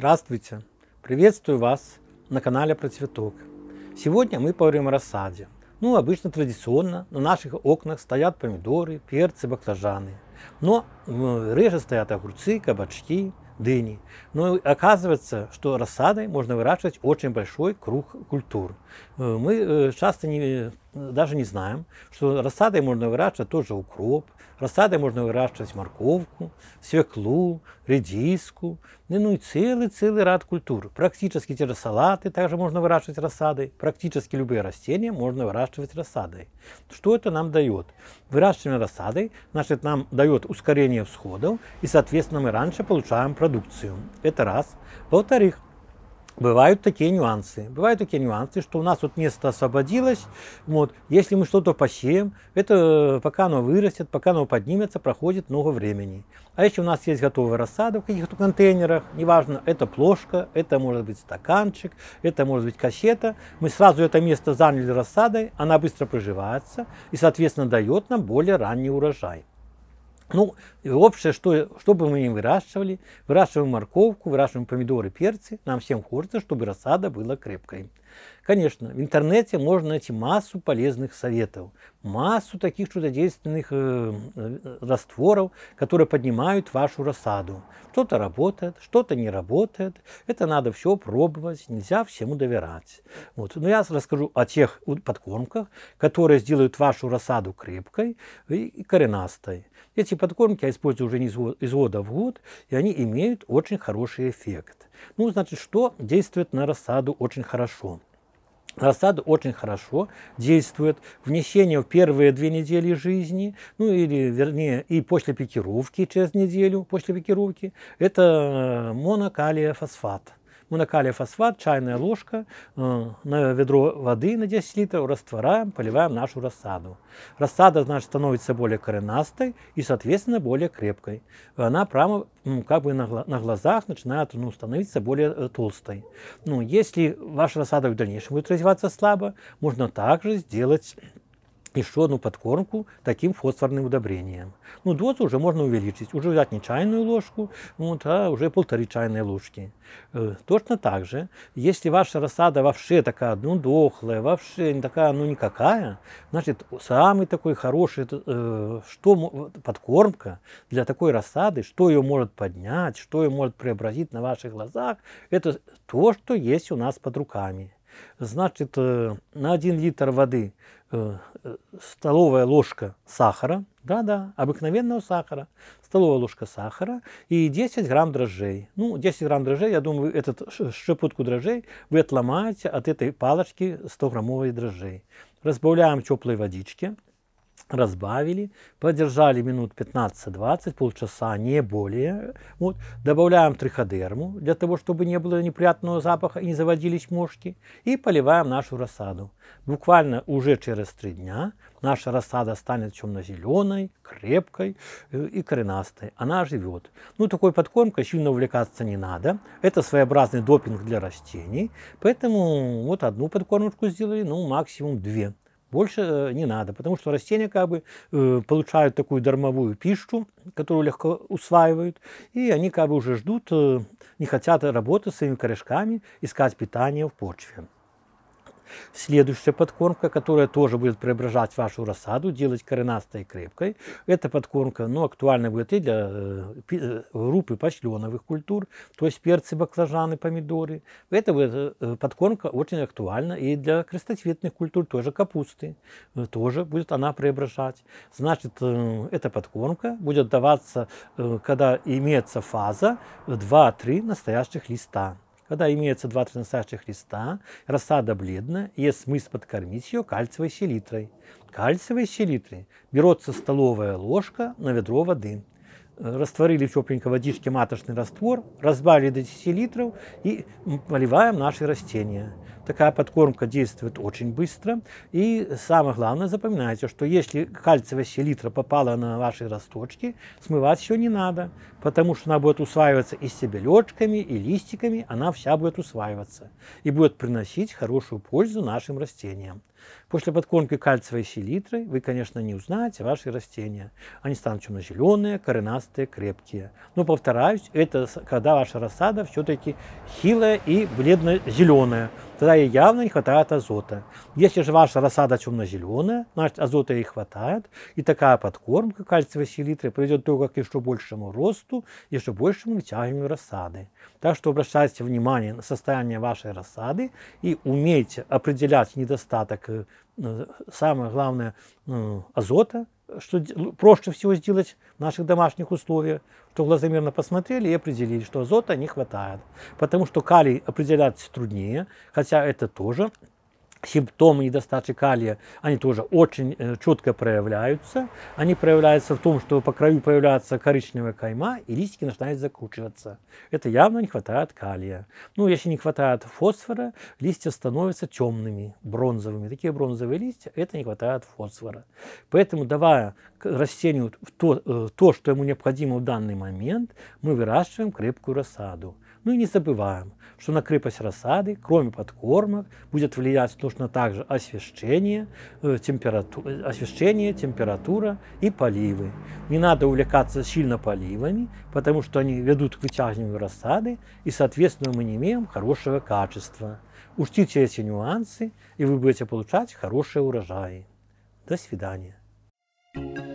Здравствуйте! Приветствую вас на канале Процветок. Сегодня мы поговорим о рассаде. Ну, обычно традиционно на наших окнах стоят помидоры, перцы, баклажаны. Но э, реже стоят огурцы, кабачки, дыни. Но оказывается, что рассадой можно выращивать очень большой круг культур. Э, мы э, часто не даже не знаем, что рассадой можно выращивать тоже укроп, рассадой можно выращивать морковку, свеклу, редиску, ну и целый-целый ряд культур. Практически те же салаты также можно выращивать рассадой, практически любые растения можно выращивать рассадой. Что это нам дает? Выращивание рассадой, значит, нам дает ускорение всходов, и, соответственно, мы раньше получаем продукцию. Это раз. Во-вторых, Бывают такие нюансы. Бывают такие нюансы, что у нас вот место освободилось. Вот, если мы что-то посеем, это э, пока оно вырастет, пока оно поднимется, проходит много времени. А если у нас есть готовая рассада в каких-то контейнерах, неважно, это плошка, это может быть стаканчик, это может быть кассета, мы сразу это место заняли рассадой, она быстро проживается и, соответственно, дает нам более ранний урожай. Ну, общее, что, что бы мы не выращивали, выращиваем морковку, выращиваем помидоры, перцы, нам всем хочется, чтобы рассада была крепкой. Конечно, в интернете можно найти массу полезных советов, массу таких чудодейственных э, э, растворов, которые поднимают вашу рассаду. Что-то работает, что-то не работает. Это надо все пробовать, нельзя всему доверять. Вот. Но я расскажу о тех подкормках, которые сделают вашу рассаду крепкой и коренастой. Эти подкормки я использую уже не из года в год, и они имеют очень хороший эффект. Ну, значит, что действует на рассаду очень хорошо? рассада очень хорошо действует. Внесение в первые две недели жизни, ну или вернее и после пикировки через неделю, после пикировки, это э, монокалия фосфат. Мы накаливаем фосфат, чайная ложка э, на ведро воды на 10 литров, растворяем, поливаем нашу рассаду. Рассада, значит, становится более коренастой и, соответственно, более крепкой. Она прямо как бы на, на глазах начинает ну, становиться более э, толстой. Ну, если ваша рассада в дальнейшем будет развиваться слабо, можно также сделать еще одну подкормку таким фосфорным удобрением. Ну, дозу уже можно увеличить, уже взять не чайную ложку, вот, а уже полторы чайные ложки. Э, точно так же, если ваша рассада вообще такая, ну, дохлая, вообще не такая, ну, никакая, значит, самый такой хороший, э, что подкормка для такой рассады, что ее может поднять, что ее может преобразить на ваших глазах, это то, что есть у нас под руками. Значит, э, на 1 литр воды э, столовая ложка сахара, да-да, обыкновенного сахара, столовая ложка сахара и 10 грамм дрожжей. Ну, 10 грамм дрожжей, я думаю, этот щепотку дрожжей вы отломаете от этой палочки 100-граммовой дрожжей. Разбавляем теплой водички, разбавили, подержали минут 15-20, полчаса, не более. Вот. Добавляем триходерму, для того, чтобы не было неприятного запаха и не заводились мошки. И поливаем нашу рассаду. Буквально уже через три дня наша рассада станет темно-зеленой, крепкой э, и коренастой. Она живет. Ну, такой подкормкой сильно увлекаться не надо. Это своеобразный допинг для растений. Поэтому вот одну подкормочку сделали, ну, максимум две больше э, не надо, потому что растения как бы э, получают такую дармовую пищу, которую легко усваивают, и они как бы уже ждут, э, не хотят работать своими корешками, искать питание в почве. Следующая подкормка, которая тоже будет преображать вашу рассаду, делать коренастой и крепкой. Эта подкормка ну, актуальна будет и для группы э, э, почленовых культур, то есть перцы, баклажаны, помидоры. Эта э, подкормка очень актуальна и для крестоцветных культур, тоже капусты. Тоже будет она преображать. Значит, эта подкормка будет даваться, когда имеется фаза 2-3 настоящих листа. Когда имеется два тринадцатых христа, рассада бледна, есть смысл подкормить ее кальциевой селитрой. Кальциевой селитрой берется столовая ложка на ведро воды растворили в тепленькой водичке маточный раствор, разбавили до 10 литров и поливаем наши растения. Такая подкормка действует очень быстро. И самое главное, запоминайте, что если кальциевая селитра попала на ваши росточки, смывать все не надо, потому что она будет усваиваться и стебелечками, и листиками, она вся будет усваиваться и будет приносить хорошую пользу нашим растениям. После подкормки кальциевой селитры вы, конечно, не узнаете ваши растения. Они станут темно-зеленые, коренастые, крепкие. Но, повторяюсь, это когда ваша рассада все-таки хилая и бледно-зеленая. Тогда ей явно не хватает азота. Если же ваша рассада темно-зеленая, значит азота ей хватает. И такая подкормка кальциевой селитры приведет только к еще большему росту, еще большему вытягиванию рассады. Так что обращайте внимание на состояние вашей рассады и умейте определять недостаток Э, э, самое главное, ну, азота, что проще всего сделать в наших домашних условиях, что глазомерно посмотрели и определили, что азота не хватает. Потому что калий определять труднее, хотя это тоже симптомы недостачи калия, они тоже очень э, четко проявляются. Они проявляются в том, что по краю появляется коричневая кайма, и листики начинают закручиваться. Это явно не хватает калия. Ну, если не хватает фосфора, листья становятся темными, бронзовыми. Такие бронзовые листья, это не хватает фосфора. Поэтому, давая растению то, э, то что ему необходимо в данный момент, мы выращиваем крепкую рассаду. Ну и не забываем, что на крепость рассады, кроме подкормок, будет влиять точно также освещение, э, температу... освещение, температура и поливы. Не надо увлекаться сильно поливами, потому что они ведут к вытягиванию рассады, и, соответственно, мы не имеем хорошего качества. Учтите эти нюансы, и вы будете получать хорошие урожаи. До свидания. thank you